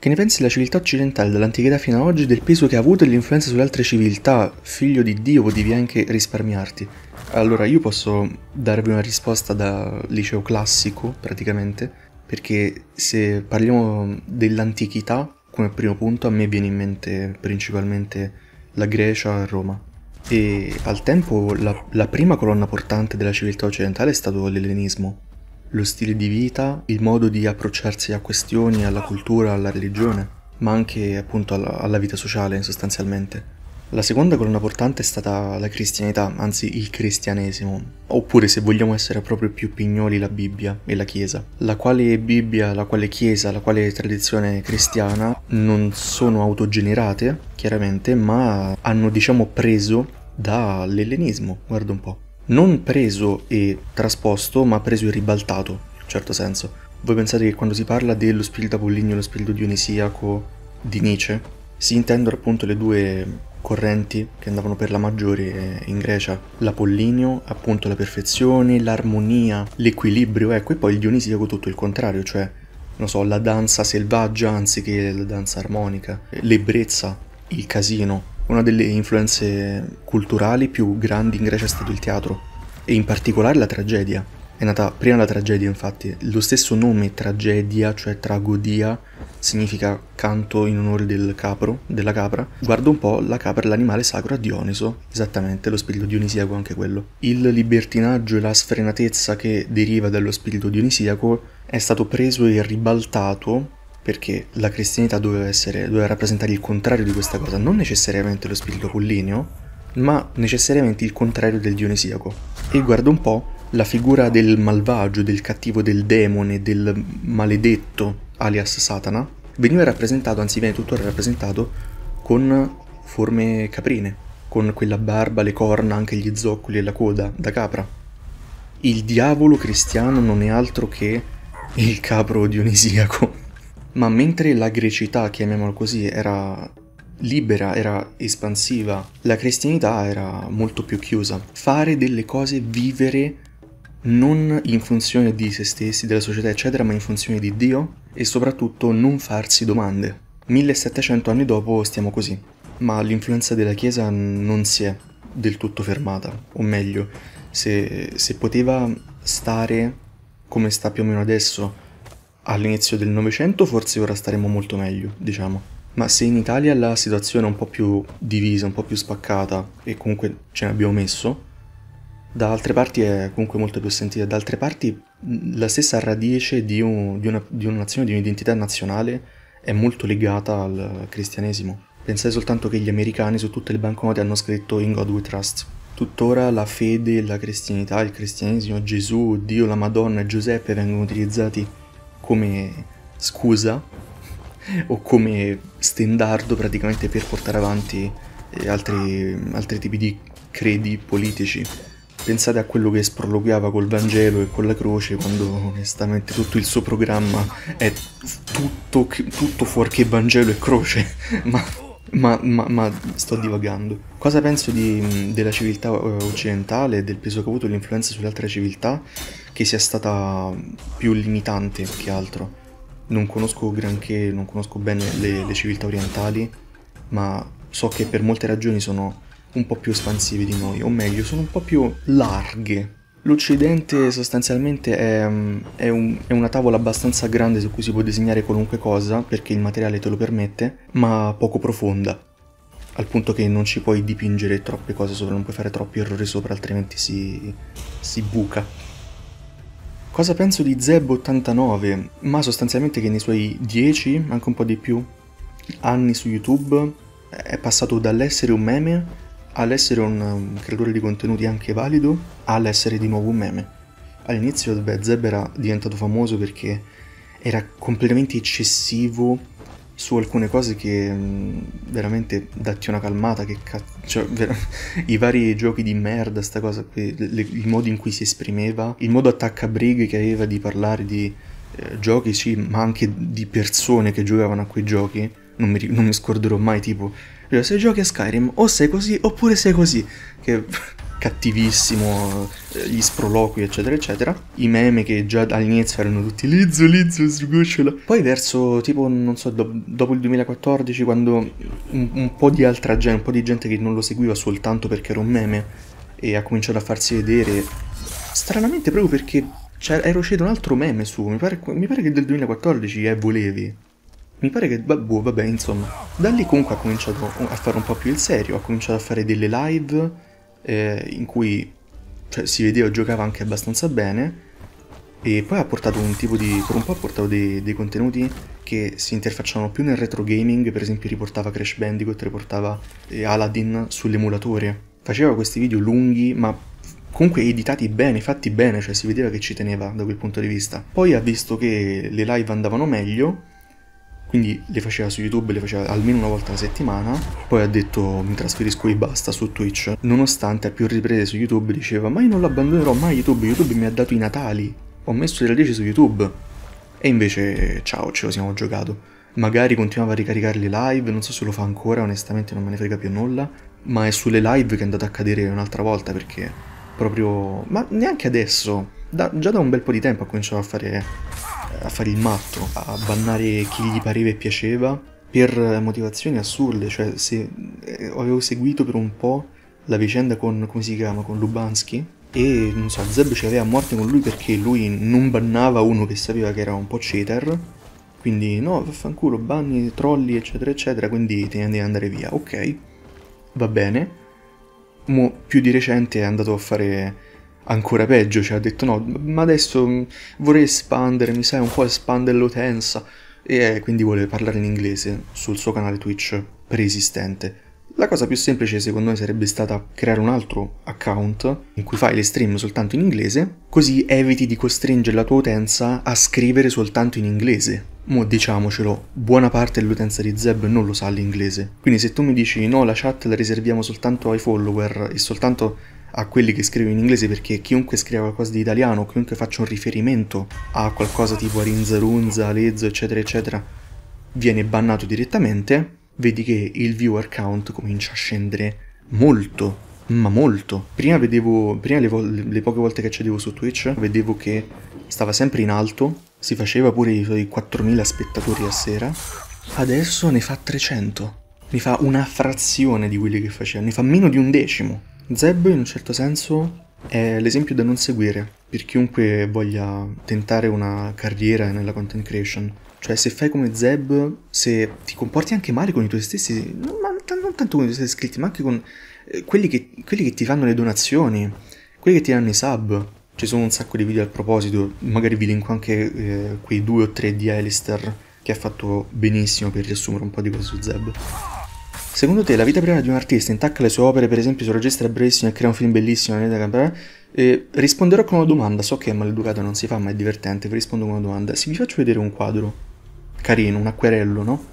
Che ne pensi della civiltà occidentale dall'antichità fino ad oggi del peso che ha avuto e l'influenza sulle altre civiltà? Figlio di Dio, devi anche risparmiarti. Allora, io posso darvi una risposta da liceo classico, praticamente, perché se parliamo dell'antichità, come primo punto, a me viene in mente principalmente la Grecia e Roma. E al tempo la, la prima colonna portante della civiltà occidentale è stato l'ellenismo lo stile di vita, il modo di approcciarsi a questioni, alla cultura, alla religione, ma anche appunto alla, alla vita sociale sostanzialmente. La seconda colonna portante è stata la cristianità, anzi il cristianesimo, oppure se vogliamo essere proprio più pignoli la Bibbia e la Chiesa. La quale Bibbia, la quale Chiesa, la quale tradizione cristiana non sono autogenerate, chiaramente, ma hanno diciamo preso dall'ellenismo, guarda un po' non preso e trasposto, ma preso e ribaltato, in un certo senso. Voi pensate che quando si parla dello spirito apollinio e lo spirito dionisiaco di Nietzsche, si intendono appunto le due correnti che andavano per la maggiore eh, in Grecia, l'apollinio, appunto la perfezione, l'armonia, l'equilibrio, ecco, e poi il dionisiaco tutto il contrario, cioè, non so, la danza selvaggia anziché la danza armonica, l'ebbrezza, il casino, una delle influenze culturali più grandi in Grecia è stato il teatro, e in particolare la tragedia. È nata prima la tragedia, infatti. Lo stesso nome tragedia, cioè tragodia, significa canto in onore del capro, della capra. Guarda un po', la capra è l'animale sacro a Dioniso, esattamente, lo spirito dionisiaco anche quello. Il libertinaggio e la sfrenatezza che deriva dallo spirito dionisiaco è stato preso e ribaltato perché la cristianità doveva, essere, doveva rappresentare il contrario di questa cosa, non necessariamente lo spirito collineo, ma necessariamente il contrario del dionisiaco. E guarda un po', la figura del malvagio, del cattivo, del demone, del maledetto, alias Satana, veniva rappresentato, anzi viene tuttora rappresentato, con forme caprine, con quella barba, le corna, anche gli zoccoli e la coda da capra. Il diavolo cristiano non è altro che il capro dionisiaco. Ma mentre la grecità, chiamiamola così, era libera, era espansiva, la cristianità era molto più chiusa. Fare delle cose, vivere non in funzione di se stessi, della società, eccetera, ma in funzione di Dio e soprattutto non farsi domande. 1700 anni dopo stiamo così, ma l'influenza della Chiesa non si è del tutto fermata, o meglio, se, se poteva stare come sta più o meno adesso, All'inizio del Novecento forse ora staremmo molto meglio, diciamo. Ma se in Italia la situazione è un po' più divisa, un po' più spaccata, e comunque ce ne abbiamo messo, da altre parti è comunque molto più sentita. Da altre parti la stessa radice di, un, di, una, di una nazione, di un'identità nazionale, è molto legata al cristianesimo. Pensate soltanto che gli americani su tutte le banconote hanno scritto In God We Trust. Tuttora la fede, la cristianità, il cristianesimo, Gesù, Dio, la Madonna e Giuseppe vengono utilizzati come scusa o come stendardo praticamente per portare avanti eh, altri, altri tipi di credi politici. Pensate a quello che sproloquiava col Vangelo e con la croce quando onestamente tutto il suo programma è tutto, tutto fuorché Vangelo e croce, ma ma, ma, ma, sto divagando. Cosa penso di, della civiltà eh, occidentale e del peso che ha avuto l'influenza sulle altre civiltà che sia stata più limitante che altro? Non conosco granché, non conosco bene le, le civiltà orientali, ma so che per molte ragioni sono un po' più espansive di noi, o meglio, sono un po' più larghe L'Occidente sostanzialmente è, mm, è, un, è, una tavola abbastanza grande su cui si può disegnare qualunque cosa, perché il materiale te lo permette, ma poco profonda, al punto che non ci puoi dipingere troppe cose sopra, non puoi fare troppi errori sopra, altrimenti si, si buca. Cosa penso di Zeb 89? Ma sostanzialmente che nei suoi 10, anche un po' di più, anni su YouTube è passato dall'essere un meme all'essere un um, creatore di contenuti anche valido all'essere di nuovo un meme. All'inizio beh, Zeb era diventato famoso perché era completamente eccessivo su alcune cose che um, veramente datti una calmata, che cazzo, cioè, ver- i vari giochi di merda, sta cosa qui, le- il modo in cui si esprimeva, il modo attaccabrighe che aveva di parlare di eh, giochi, sì, ma anche di persone che giocavano a quei giochi, non mi, non mi scorderò mai tipo cioè, se giochi a Skyrim o sei così oppure sei così, che cattivissimo, eh, gli sproloqui eccetera eccetera, i meme che già all'inizio erano tutti Lizzo, Lizzo, sgocciola. Poi verso tipo, non so, do dopo il 2014 quando un, un po' di altra gente, un po' di gente che non lo seguiva soltanto perché era un meme e ha cominciato a farsi vedere, stranamente proprio perché era uscito un altro meme suo, mi pare, mi pare che del 2014 eh, volevi. Mi pare che... Boh, vabbè, insomma. Da lì comunque ha cominciato a fare un po' più il serio, ha cominciato a fare delle live eh, in cui cioè, si vedeva giocava anche abbastanza bene e poi ha portato un tipo di... per un po' ha portato dei, dei contenuti che si interfacciavano più nel retro gaming, per esempio riportava Crash Bandicoot, riportava eh, Aladdin sull'emulatore. Faceva questi video lunghi ma comunque editati bene, fatti bene, cioè si vedeva che ci teneva da quel punto di vista. Poi ha visto che le live andavano meglio quindi le faceva su YouTube, le faceva almeno una volta alla settimana, poi ha detto mi trasferisco e basta su Twitch, nonostante a più riprese su YouTube diceva ma io non l'abbandonerò mai YouTube, YouTube mi ha dato i natali, ho messo le radici su YouTube, e invece ciao ce lo siamo giocato. Magari continuava a ricaricarli live, non so se lo fa ancora, onestamente non me ne frega più nulla, ma è sulle live che è andato a cadere un'altra volta perché proprio... ma neanche adesso, da, già da un bel po' di tempo ha cominciato a fare a fare il matto, a bannare chi gli pareva e piaceva per motivazioni assurde, cioè se, eh, avevo seguito per un po' la vicenda con, come si chiama, con Lubansky e non so, Zeb ci aveva a morte con lui perché lui non bannava uno che sapeva che era un po' cheater quindi no, vaffanculo, banni, trolli, eccetera, eccetera, quindi te ne devi andare via. Ok, va bene. Mo più di recente è andato a fare ancora peggio, cioè ha detto no, ma adesso mm, vorrei espandere, mi sai un po' espandere l'utenza e eh, quindi vuole parlare in inglese sul suo canale Twitch preesistente. La cosa più semplice secondo me sarebbe stata creare un altro account in cui fai le stream soltanto in inglese, così eviti di costringere la tua utenza a scrivere soltanto in inglese. Mo diciamocelo, buona parte dell'utenza di Zeb non lo sa l'inglese. Quindi se tu mi dici no, la chat la riserviamo soltanto ai follower e soltanto a quelli che scrivo in inglese perché chiunque scriva qualcosa di italiano, chiunque faccia un riferimento a qualcosa tipo Arinza, Runza, Lezzo, eccetera, eccetera, viene bannato direttamente, vedi che il viewer count comincia a scendere molto, ma molto. Prima vedevo, prima le, vo- le poche volte che accedevo su Twitch, vedevo che stava sempre in alto, si faceva pure i suoi 4.000 spettatori a sera, adesso ne fa 300. Ne fa una frazione di quelli che faceva, ne fa meno di un decimo. Zeb in un certo senso è l'esempio da non seguire per chiunque voglia tentare una carriera nella content creation. Cioè se fai come Zeb, se ti comporti anche male con i tuoi stessi, ma non tanto con i tuoi stessi iscritti, ma anche con eh, quelli che, quelli che ti fanno le donazioni, quelli che ti danno i sub, ci sono un sacco di video al proposito, magari vi linko anche eh, quei due o tre di Alistair che ha fatto benissimo per riassumere un po' di cose su Zeb. Secondo te la vita privata di un artista intacca le sue opere, per esempio se un regista e crea un film bellissimo, eh, risponderò con una domanda, so che è maleducata, non si fa, ma è divertente, vi rispondo con una domanda. Se vi faccio vedere un quadro, carino, un acquerello, no?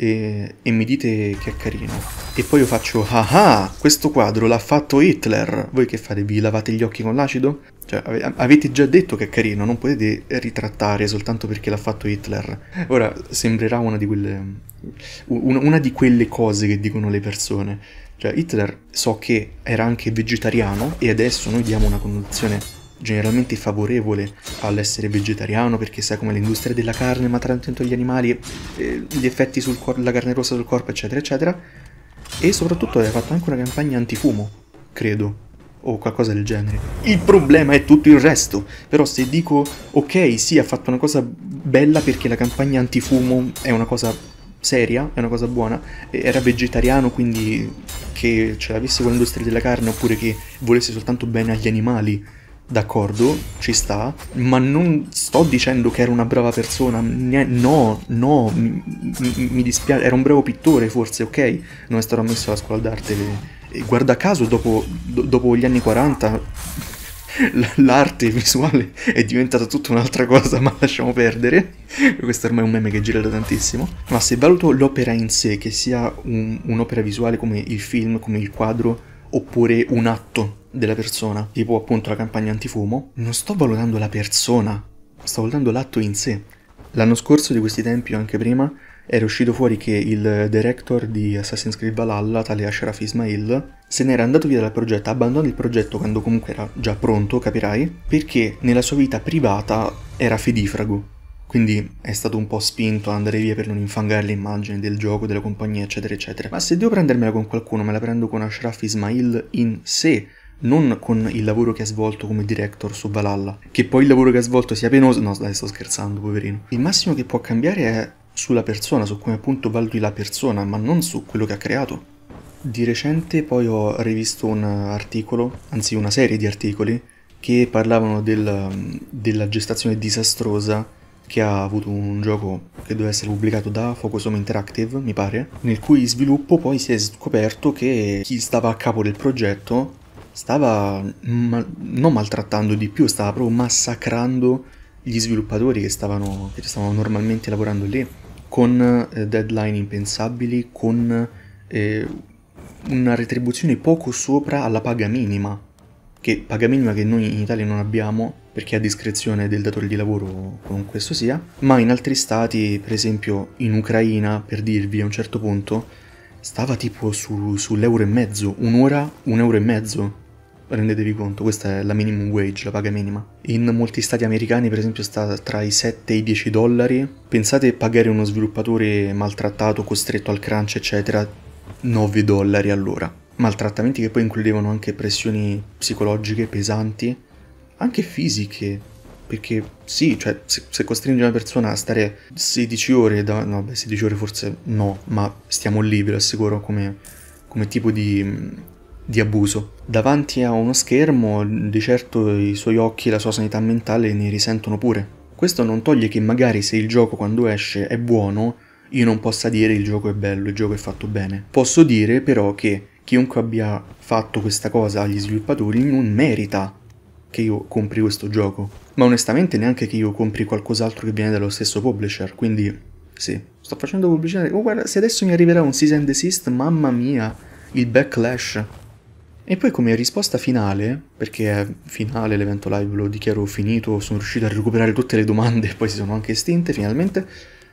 e, e, mi dite che è carino. E poi io faccio, ah ah, questo quadro l'ha fatto Hitler. Voi che fate? Vi lavate gli occhi con l'acido? Cioè, ave avete già detto che è carino, non potete ritrattare soltanto perché l'ha fatto Hitler. Ora, sembrerà una di quelle... una di quelle cose che dicono le persone. Cioè, Hitler so che era anche vegetariano e adesso noi diamo una connotazione generalmente favorevole all'essere vegetariano perché sai come l'industria della carne ma tanto gli animali, eh, gli effetti sulla cor- carne rossa sul corpo eccetera eccetera e soprattutto aveva fatto anche una campagna antifumo, credo, o qualcosa del genere. Il problema è tutto il resto, però se dico ok sì ha fatto una cosa bella perché la campagna antifumo è una cosa seria, è una cosa buona, era vegetariano quindi che ce l'avesse con l'industria della carne oppure che volesse soltanto bene agli animali d'accordo, ci sta, ma non sto dicendo che era una brava persona, no, no, mi, mi dispiace, era un bravo pittore forse, ok, non è stato ammesso alla scuola d'arte, e guarda caso dopo, do, dopo gli anni 40 l'arte visuale è diventata tutta un'altra cosa, ma lasciamo perdere. Questo ormai è un meme che gira da tantissimo. Ma se valuto l'opera in sé, che sia un'opera visuale come il film, come il quadro, oppure un atto, della persona, tipo appunto la campagna antifumo, non sto valutando la persona, sto valutando l'atto in sé. L'anno scorso di questi tempi o anche prima era uscito fuori che il director di Assassin's Creed Valhalla, tale Ashraf Ismail, se n'era andato via dal progetto, abbandona il progetto quando comunque era già pronto, capirai, perché nella sua vita privata era fedifrago. Quindi è stato un po' spinto ad andare via per non infangare l'immagine del gioco, della compagnia, eccetera, eccetera. Ma se devo prendermela con qualcuno, me la prendo con Ashraf Ismail in sé, non con il lavoro che ha svolto come director su Valhalla, che poi il lavoro che ha svolto sia penoso, no dai sto scherzando poverino, il massimo che può cambiare è sulla persona, su come appunto valuti la persona, ma non su quello che ha creato. Di recente poi ho rivisto un articolo, anzi una serie di articoli, che parlavano del, della gestazione disastrosa che ha avuto un gioco che doveva essere pubblicato da Focus Home Interactive, mi pare, nel cui sviluppo poi si è scoperto che chi stava a capo del progetto stava ma non maltrattando di più, stava proprio massacrando gli sviluppatori che stavano, che stavano normalmente lavorando lì, con eh, deadline impensabili, con eh, una retribuzione poco sopra alla paga minima, che paga minima che noi in Italia non abbiamo perché a discrezione del datore di lavoro qualunque questo sia, ma in altri stati, per esempio in Ucraina, per dirvi a un certo punto, stava tipo su, sull'euro e mezzo, un'ora, un euro e mezzo, rendetevi conto, questa è la minimum wage, la paga minima. In molti stati americani per esempio sta tra i 7 e i 10 dollari. Pensate a pagare uno sviluppatore maltrattato, costretto al crunch eccetera, 9 dollari all'ora. Maltrattamenti che poi includevano anche pressioni psicologiche pesanti, anche fisiche, perché sì, cioè se, se costringe una persona a stare 16 ore, da, no beh 16 ore forse no, ma stiamo lì ve lo assicuro come, come tipo di di abuso. Davanti a uno schermo, di certo i suoi occhi e la sua sanità mentale ne risentono pure. Questo non toglie che magari se il gioco quando esce è buono, io non possa dire il gioco è bello, il gioco è fatto bene. Posso dire però che chiunque abbia fatto questa cosa agli sviluppatori non merita che io compri questo gioco. Ma onestamente neanche che io compri qualcos'altro che viene dallo stesso publisher, quindi sì, sto facendo pubblicità. Oh guarda, se adesso mi arriverà un season desist, mamma mia, il backlash. E poi come risposta finale, perché è finale l'evento live, lo dichiaro finito, sono riuscito a recuperare tutte le domande, poi si sono anche estinte finalmente,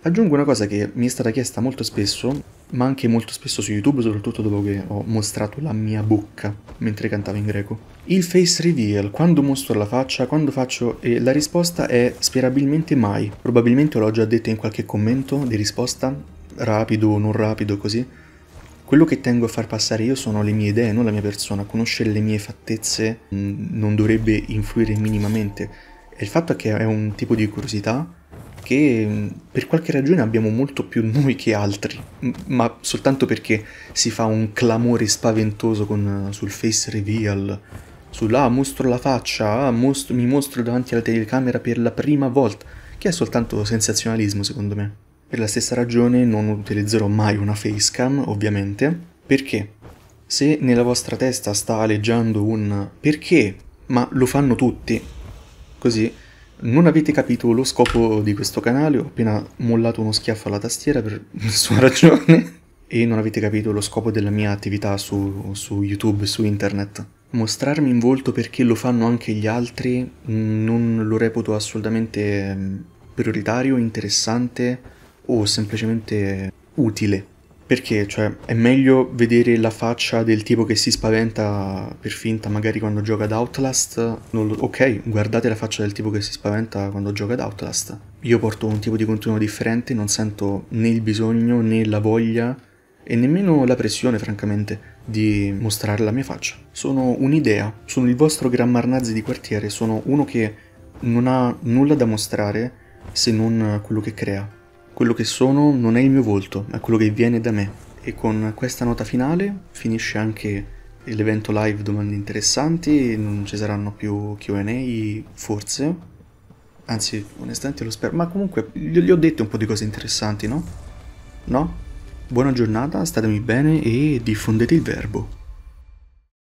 aggiungo una cosa che mi è stata chiesta molto spesso, ma anche molto spesso su YouTube, soprattutto dopo che ho mostrato la mia bocca mentre cantavo in greco. Il face reveal, quando mostro la faccia, quando faccio... e la risposta è sperabilmente mai. Probabilmente l'ho già detto in qualche commento di risposta, rapido o non rapido così, quello che tengo a far passare io sono le mie idee, non la mia persona. Conoscere le mie fattezze non dovrebbe influire minimamente. E il fatto è che è un tipo di curiosità che mm, per qualche ragione abbiamo molto più noi che altri, ma soltanto perché si fa un clamore spaventoso con, eh, sul face reveal, sulla ah, mostro la faccia, ah, mostro, mi mostro davanti alla telecamera per la prima volta, che è soltanto sensazionalismo secondo me. Per la stessa ragione non utilizzerò mai una facecam, ovviamente, perché se nella vostra testa sta aleggiando un perché, ma lo fanno tutti, così non avete capito lo scopo di questo canale, ho appena mollato uno schiaffo alla tastiera per nessuna ragione, e non avete capito lo scopo della mia attività su, su YouTube, su internet. Mostrarmi in volto perché lo fanno anche gli altri mm, non lo reputo assolutamente mm, prioritario, interessante, o semplicemente utile. Perché, cioè, è meglio vedere la faccia del tipo che si spaventa per finta magari quando gioca ad Outlast. Lo... Ok, guardate la faccia del tipo che si spaventa quando gioca ad Outlast. Io porto un tipo di continuo differente, non sento né il bisogno né la voglia e nemmeno la pressione, francamente, di mostrare la mia faccia. Sono un'idea, sono il vostro Gran Marnazzi di quartiere, sono uno che non ha nulla da mostrare se non quello che crea. Quello che sono non è il mio volto, ma quello che viene da me. E con questa nota finale finisce anche l'evento live domande interessanti, non ci saranno più QA forse, anzi onestamente lo spero, ma comunque gli ho detto un po' di cose interessanti, no? No? Buona giornata, statemi bene e diffondete il verbo.